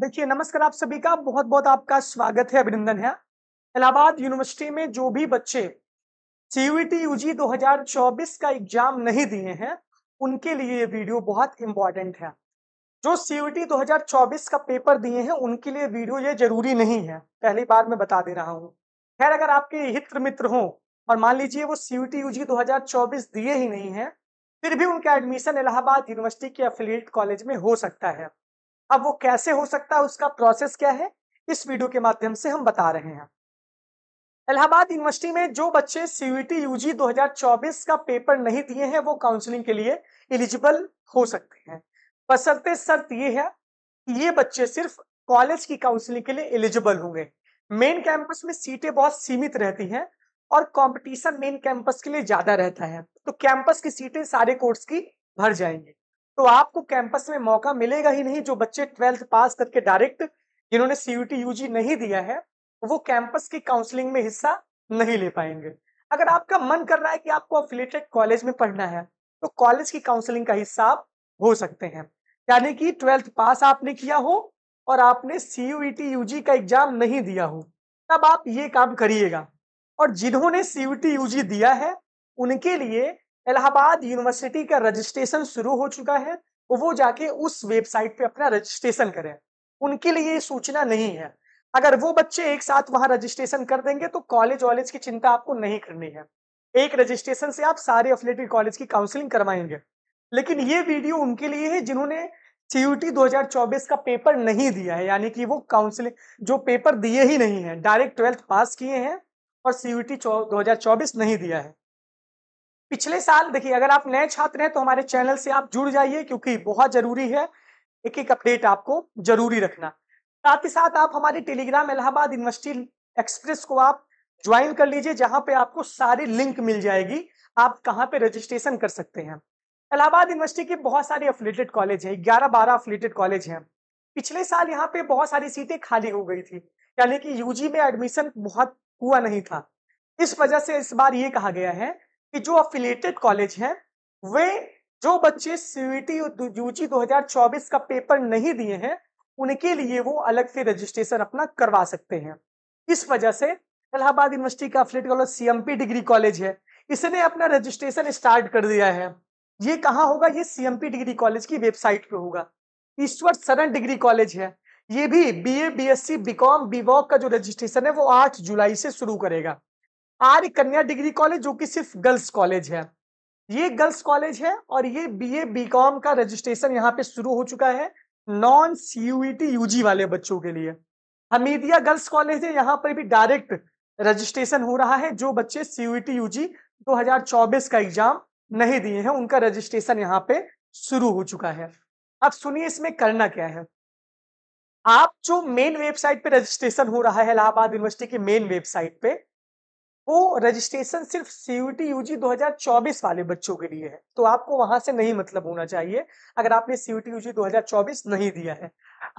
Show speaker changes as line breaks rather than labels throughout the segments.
देखिए नमस्कार आप सभी का बहुत बहुत आपका स्वागत है अभिनंदन है इलाहाबाद यूनिवर्सिटी में जो भी बच्चे सीयूटी यूजी 2024 का एग्जाम नहीं दिए हैं उनके लिए ये वीडियो बहुत इंपॉर्टेंट है जो e सीयूटी 2024 का पेपर दिए हैं उनके लिए वीडियो ये जरूरी नहीं है पहली बार मैं बता दे रहा हूँ खैर अगर आपके हित्र मित्र हों और मान लीजिए वो सीयूटी यूजी e दो दिए ही नहीं है फिर भी उनका एडमिशन इलाहाबाद यूनिवर्सिटी के अफिलियट कॉलेज में हो सकता है अब वो कैसे हो सकता है उसका प्रोसेस क्या है इस वीडियो के माध्यम से हम बता रहे हैं इलाहाबाद यूनिवर्सिटी में जो बच्चे सीयूटी यूजी 2024 का पेपर नहीं दिए हैं वो काउंसलिंग के लिए एलिजिबल हो सकते हैं बसरते शर्त ये है कि ये बच्चे सिर्फ कॉलेज की काउंसलिंग के लिए एलिजिबल होंगे मेन कैंपस में सीटें बहुत सीमित रहती हैं और कंपटीशन मेन कैंपस के लिए ज्यादा रहता है तो कैंपस की सीटें सारे कोर्स की भर जाएंगी तो आपको कैंपस में मौका मिलेगा ही नहीं जो बच्चे ट्वेल्थ पास करके डायरेक्ट जिन्होंने सीयूटी यूजी नहीं दिया है वो कैंपस की काउंसलिंग में हिस्सा नहीं ले पाएंगे अगर आपका मन कर रहा है कि आपको अफिलेटेड कॉलेज में पढ़ना है तो कॉलेज की काउंसलिंग का हिस्सा आप हो सकते हैं यानी कि ट्वेल्थ पास आपने किया हो और आपने सीयूटी यूजी e का एग्जाम नहीं दिया हो तब आप ये काम करिएगा और जिन्होंने सीयूटी यूजी दिया है उनके लिए इलाहाबाद यूनिवर्सिटी का रजिस्ट्रेशन शुरू हो चुका है वो जाके उस वेबसाइट पे अपना रजिस्ट्रेशन करें उनके लिए सूचना नहीं है अगर वो बच्चे एक साथ वहां रजिस्ट्रेशन कर देंगे तो कॉलेज वॉलेज की चिंता आपको नहीं करनी है एक रजिस्ट्रेशन से आप सारे अफिलेटेड कॉलेज की काउंसलिंग करवाएंगे लेकिन ये वीडियो उनके लिए है जिन्होंने सीयूटी 2024 का पेपर नहीं दिया है यानी कि वो काउंसलिंग जो पेपर दिए ही नहीं है डायरेक्ट ट्वेल्थ पास किए हैं और सीयूटी 2024 नहीं दिया है पिछले साल देखिए अगर आप नए छात्र हैं तो हमारे चैनल से आप जुड़ जाइए क्योंकि बहुत जरूरी है एक एक अपडेट आपको जरूरी रखना साथ ही साथ आप हमारे टेलीग्राम इलाहाबाद यूनिवर्सिटी एक्सप्रेस को आप ज्वाइन कर लीजिए जहां पे आपको सारी लिंक मिल जाएगी आप कहां पे रजिस्ट्रेशन कर सकते हैं इलाहाबाद यूनिवर्सिटी के बहुत सारे अफिलेटेड कॉलेज हैं ग्यारह बारह अफिलेटेड कॉलेज हैं पिछले साल यहाँ पे बहुत सारी सीटें खाली हो गई थी यानी कि यूजी में एडमिशन बहुत हुआ नहीं था इस वजह से इस बार ये कहा गया है कि जो अफिलेटेड कॉलेज है वे जो बच्चे सीईटी यूजी 2024 का पेपर नहीं दिए हैं उनके लिए वो अलग से रजिस्ट्रेशन अपना करवा सकते हैं इस वजह से इलाहाबाद यूनिवर्सिटी का affiliated college CMP degree college है इसने अपना रजिस्ट्रेशन स्टार्ट कर दिया है ये कहाँ होगा ये सीएमपी डिग्री कॉलेज की वेबसाइट पर होगा ईश्वर सरन डिग्री कॉलेज है ये भी B B A BA BSc BCom BVoc का जो रजिस्ट्रेशन है वो आठ जुलाई से शुरू करेगा आर्य कन्या डिग्री कॉलेज जो कि सिर्फ गर्ल्स कॉलेज है ये गर्ल्स कॉलेज है और ये बीए बीकॉम का रजिस्ट्रेशन यहाँ पे शुरू हो चुका है नॉन सीयूईटी यूजी वाले बच्चों के लिए हमीदिया गर्ल्स कॉलेज है यहाँ पर भी डायरेक्ट रजिस्ट्रेशन हो रहा है जो बच्चे सीयूईटी यूजी 2024 का एग्जाम नहीं दिए हैं उनका रजिस्ट्रेशन यहाँ पे शुरू हो चुका है अब सुनिए इसमें करना क्या है आप जो मेन वेबसाइट पे रजिस्ट्रेशन हो रहा है इलाहाबाद यूनिवर्सिटी की मेन वेबसाइट पे वो रजिस्ट्रेशन सिर्फ सीयूटी यूजी 2024 वाले बच्चों के लिए है तो आपको वहां से नहीं मतलब होना चाहिए अगर आपने सीयूटी यूजी 2024 नहीं दिया है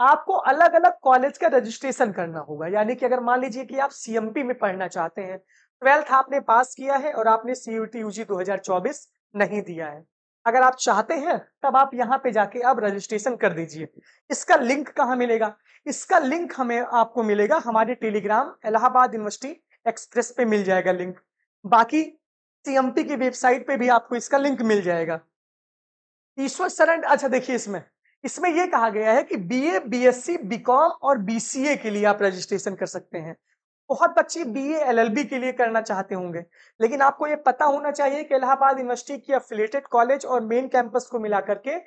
आपको अलग अलग कॉलेज का रजिस्ट्रेशन करना होगा यानी कि अगर मान लीजिए कि आप सीएमपी में पढ़ना चाहते हैं ट्वेल्थ आपने पास किया है और आपने सीयूटी यूजी 2024 नहीं दिया है अगर आप चाहते हैं तब आप यहाँ पे जाके आप रजिस्ट्रेशन कर दीजिए इसका लिंक कहाँ मिलेगा इसका लिंक हमें आपको मिलेगा हमारे टेलीग्राम इलाहाबाद यूनिवर्सिटी एक्सप्रेस पे मिल जाएगा लिंक बाकी सीएमपी की वेबसाइट पे भी आपको इसका लिंक मिल जाएगा ईश्वर शरण अच्छा देखिए इसमें इसमें यह कहा गया है कि बीए बीएससी बीकॉम और बीसीए के लिए आप रजिस्ट्रेशन कर सकते हैं बहुत बच्चे बीए एलएलबी के लिए करना चाहते होंगे लेकिन आपको ये पता होना चाहिए कि इलाहाबाद यूनिवर्सिटी की अफिलेटेड कॉलेज और मेन कैंपस को मिलाकर के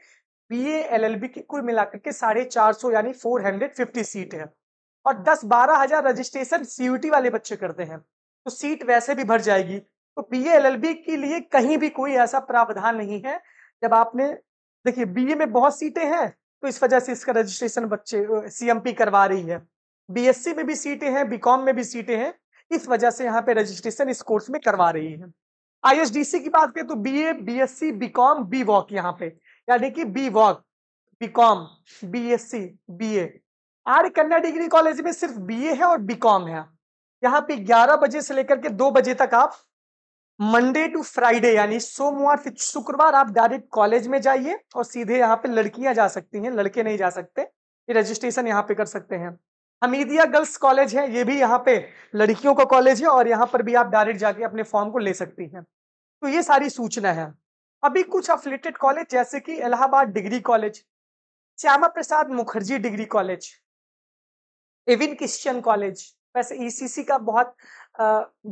बी एल एल बी की कुल मिलाकर के साढ़े चार सौ यानी फोर हंड्रेड फिफ्टी सीट है और दस बारह हजार रजिस्ट्रेशन सीयूटी वाले बच्चे करते हैं तो सीट वैसे भी भर जाएगी तो बी बी के लिए कहीं भी कोई ऐसा प्रावधान नहीं है जब आपने देखिए ए में बहुत सीटें हैं तो इस वजह से इसका रजिस्ट्रेशन बच्चे पी करवा रही है सी में भी सीटें हैं कॉम में भी सीटें हैं इस वजह से यहाँ पे रजिस्ट्रेशन इस कोर्स में करवा रही है सी की बात करें तो B A B S C BCom BVoc यहाँ पे यानी कि BVoc BCom B A R Kanya degree college में सिर्फ बी है और बीकॉम है यहाँ पे 11 बजे से लेकर के 2 बजे तक आप मंडे टू फ्राइडे यानी सोमवार से शुक्रवार आप डायरेक्ट कॉलेज में जाइए और सीधे यहाँ पे लड़कियां जा सकती हैं लड़के नहीं जा सकते ये रजिस्ट्रेशन यहाँ पे कर सकते हैं हमीदिया गर्ल्स कॉलेज है ये भी यहाँ पे लड़कियों का कॉलेज है और यहाँ पर भी आप डायरेक्ट जाके अपने फॉर्म को ले सकती हैं तो ये सारी सूचना है अभी कुछ अफिलेटेड कॉलेज जैसे कि Allahabad degree college Shyama Prasad Mukherjee degree college Ewing Christian college वैसे ईसीसी e का बहुत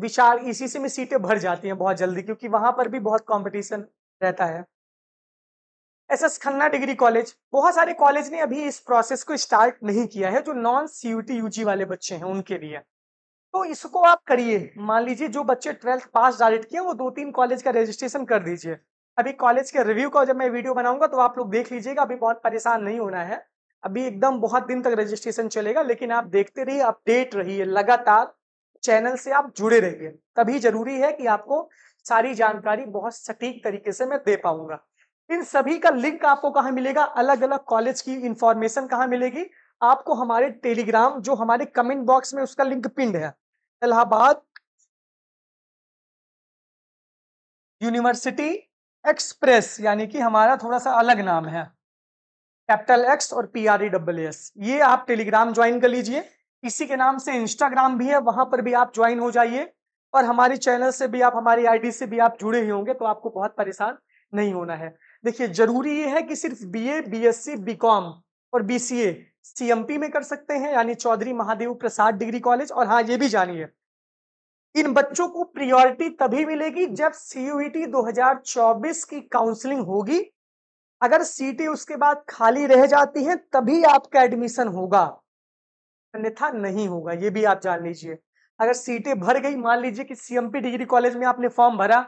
विशाल ईसीसी e में सीटें भर जाती हैं बहुत जल्दी क्योंकि वहां पर भी बहुत कंपटीशन रहता है S S Khanna degree college बहुत सारे कॉलेज ने अभी इस प्रोसेस को स्टार्ट नहीं किया है जो नॉन सीयूटी यूजी वाले बच्चे हैं उनके लिए तो इसको आप करिए मान लीजिए जो बच्चे ट्वेल्थ पास डायरेक्ट किए वो दो तीन कॉलेज का रजिस्ट्रेशन कर दीजिए अभी कॉलेज के रिव्यू का जब मैं वीडियो बनाऊंगा तो आप लोग देख लीजिएगा अभी बहुत परेशान नहीं होना है अभी एकदम बहुत दिन तक रजिस्ट्रेशन चलेगा लेकिन आप देखते रहिए अपडेट रहिए लगातार चैनल से आप जुड़े रहिए तभी जरूरी है कि आपको सारी जानकारी बहुत सटीक तरीके से मैं दे पाऊंगा इन सभी का लिंक आपको कहाँ मिलेगा अलग अलग कॉलेज की इंफॉर्मेशन कहाँ मिलेगी आपको हमारे टेलीग्राम जो हमारे कमेंट बॉक्स में उसका लिंक पिंड है इलाहाबाद यूनिवर्सिटी एक्सप्रेस यानी कि हमारा थोड़ा सा अलग नाम है कैपिटल एक्स और P R E W S ये आप टेलीग्राम ज्वाइन कर लीजिए इसी के नाम से इंस्टाग्राम भी है वहां पर भी आप ज्वाइन हो जाइए और हमारे चैनल से भी आप हमारी आईडी से भी आप जुड़े ही होंगे तो आपको बहुत परेशान नहीं होना है देखिए जरूरी ये है कि सिर्फ बीए, बीएससी, बीकॉम और बीसीए सीएमपी में कर सकते हैं यानी चौधरी महादेव प्रसाद डिग्री कॉलेज और हाँ ये भी जानिए इन बच्चों को प्रियोरिटी तभी मिलेगी जब सीयूईटी e दो की काउंसलिंग होगी अगर सीटें उसके बाद खाली रह जाती हैं तभी आपका एडमिशन होगा अन्यथा नहीं होगा ये भी आप जान लीजिए अगर सीटें भर गई मान लीजिए कि सीएमपी डिग्री कॉलेज में आपने फॉर्म भरा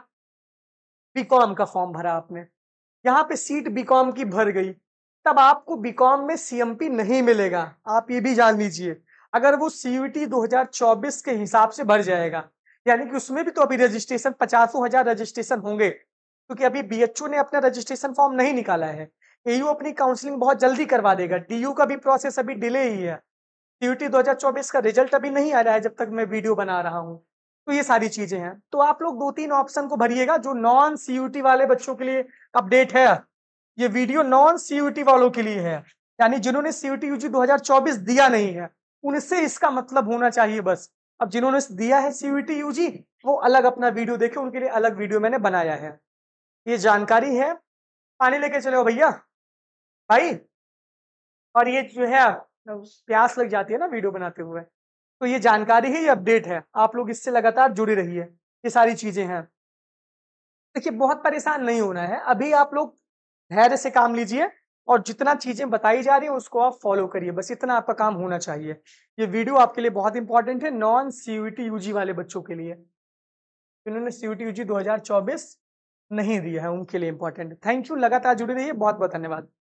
बीकॉम का फॉर्म भरा आपने यहाँ पे सीट बीकॉम की भर गई तब आपको बीकॉम में सीएमपी नहीं मिलेगा आप ये भी जान लीजिए अगर वो सीयूटी 2024 के हिसाब से भर जाएगा यानी कि उसमें भी तो अभी रजिस्ट्रेशन पचासों हजार रजिस्ट्रेशन होंगे क्योंकि अभी बी ने अपना रजिस्ट्रेशन फॉर्म नहीं निकाला है एयू अपनी काउंसिलिंग बहुत जल्दी करवा देगा डीयू का भी प्रोसेस अभी डिले ही है टीयूटी 2024 का रिजल्ट अभी नहीं आ रहा है जब तक मैं वीडियो बना रहा हूँ तो ये सारी चीजें हैं तो आप लोग दो तीन ऑप्शन को भरिएगा जो नॉन सीयूटी वाले बच्चों के लिए अपडेट है ये वीडियो नॉन सीयूटी वालों के लिए है यानी जिन्होंने सीयूटी यूजी 2024 दिया नहीं है उनसे इसका मतलब होना चाहिए बस अब जिन्होंने दिया है सीयूटी यूजी वो अलग अपना वीडियो देखे उनके लिए अलग वीडियो मैंने बनाया है ये जानकारी है पानी लेके चले भैया भाई और ये जो है प्यास लग जाती है ना वीडियो बनाते हुए तो ये जानकारी है ये अपडेट है आप लोग इससे लगातार जुड़ी रही है ये सारी चीजें हैं देखिए बहुत परेशान नहीं होना है अभी आप लोग धैर्य से काम लीजिए और जितना चीजें बताई जा रही है उसको आप फॉलो करिए बस इतना आपका काम होना चाहिए ये वीडियो आपके लिए बहुत इंपॉर्टेंट है नॉन सीयूटी यूजी वाले बच्चों के लिए इन्होंने सीयूटी यूजी 2024 नहीं दिया है उनके लिए इंपॉर्टेंट थैंक यू लगातार जुड़ी रहिए बहुत बहुत धन्यवाद